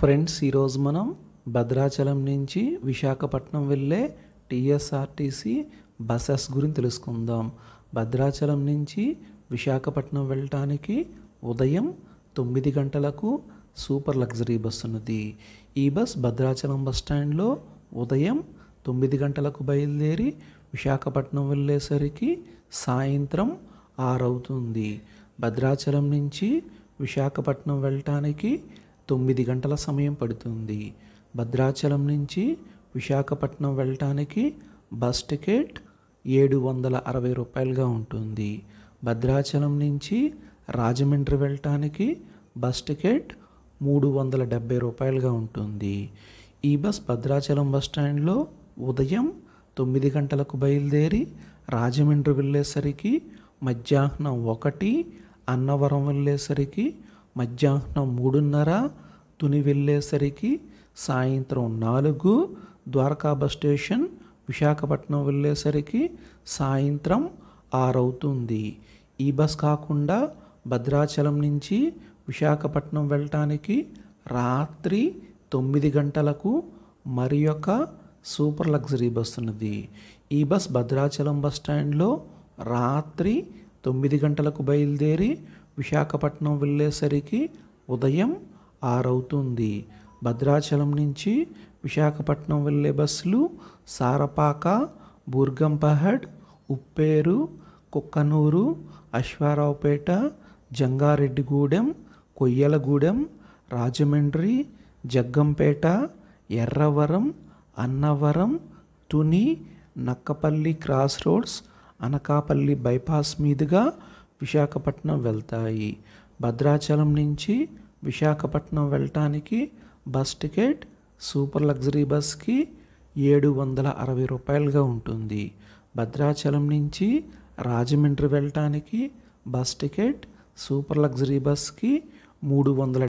friends ఈరోజు మనం భద్రాచలం నుంచి విశాఖపట్నం వెళ్ళే టీఎస్ఆర్టీసీ బసెస్ గురించి తెలుసుకుందాం భద్రాచలం నుంచి విశాఖపట్నం వెళ్ళటానికి ఉదయం తొమ్మిది గంటలకు సూపర్ లగ్జరీ బస్ ఉన్నది ఈ బస్ భద్రాచలం బస్ స్టాండ్లో ఉదయం తొమ్మిది గంటలకు బయలుదేరి విశాఖపట్నం వెళ్ళేసరికి సాయంత్రం ఆరవుతుంది భద్రాచలం నుంచి విశాఖపట్నం వెళ్ళటానికి తొమ్మిది గంటల సమయం పడుతుంది భద్రాచలం నుంచి విశాఖపట్నం వెళ్ళటానికి బస్ టికెట్ ఏడు వందల అరవై రూపాయలుగా ఉంటుంది భద్రాచలం నుంచి రాజమండ్రి వెళ్ళటానికి బస్ టికెట్ మూడు వందల డెబ్బై రూపాయలుగా ఉంటుంది ఈ బస్ భద్రాచలం బస్ స్టాండ్లో ఉదయం తొమ్మిది గంటలకు బయలుదేరి రాజమండ్రి వెళ్ళేసరికి మధ్యాహ్నం ఒకటి అన్నవరం వెళ్ళేసరికి మధ్యాహ్నం మూడున్నర తుని వెళ్ళేసరికి సాయంత్రం నాలుగు ద్వారకా బస్ స్టేషన్ విశాఖపట్నం వెళ్ళేసరికి సాయంత్రం ఆరవుతుంది ఈ బస్ కాకుండా భద్రాచలం నుంచి విశాఖపట్నం వెళ్ళటానికి రాత్రి తొమ్మిది గంటలకు మరి యొక్క సూపర్ లగ్జరీ బస్ ఉన్నది ఈ బస్ భద్రాచలం బస్ స్టాండ్లో రాత్రి తొమ్మిది గంటలకు బయలుదేరి విశాఖపట్నం వెళ్ళేసరికి ఉదయం ఆరవుతుంది భద్రాచలం నుంచి విశాఖపట్నం వెళ్ళే బస్సులు Sarapaka Burgampahad Upperu Kukkanuru Aswaraopeta Jangareddygudem Koyyalagudem Rajahmundry Jaggampeta Erravaram Annavaram Tuni Nakkapalli cross roads Anakapalli bypass మీదుగా విశాఖపట్నం వెళ్తాయి భద్రాచలం నుంచి విశాఖపట్నం వెళ్ళటానికి బస్ టికెట్ సూపర్ లగ్జరీ బస్కి ఏడు వందల అరవై రూపాయలుగా ఉంటుంది భద్రాచలం నుంచి రాజమండ్రి వెళ్ళటానికి బస్ టికెట్ సూపర్ లగ్జరీ బస్కి మూడు వందల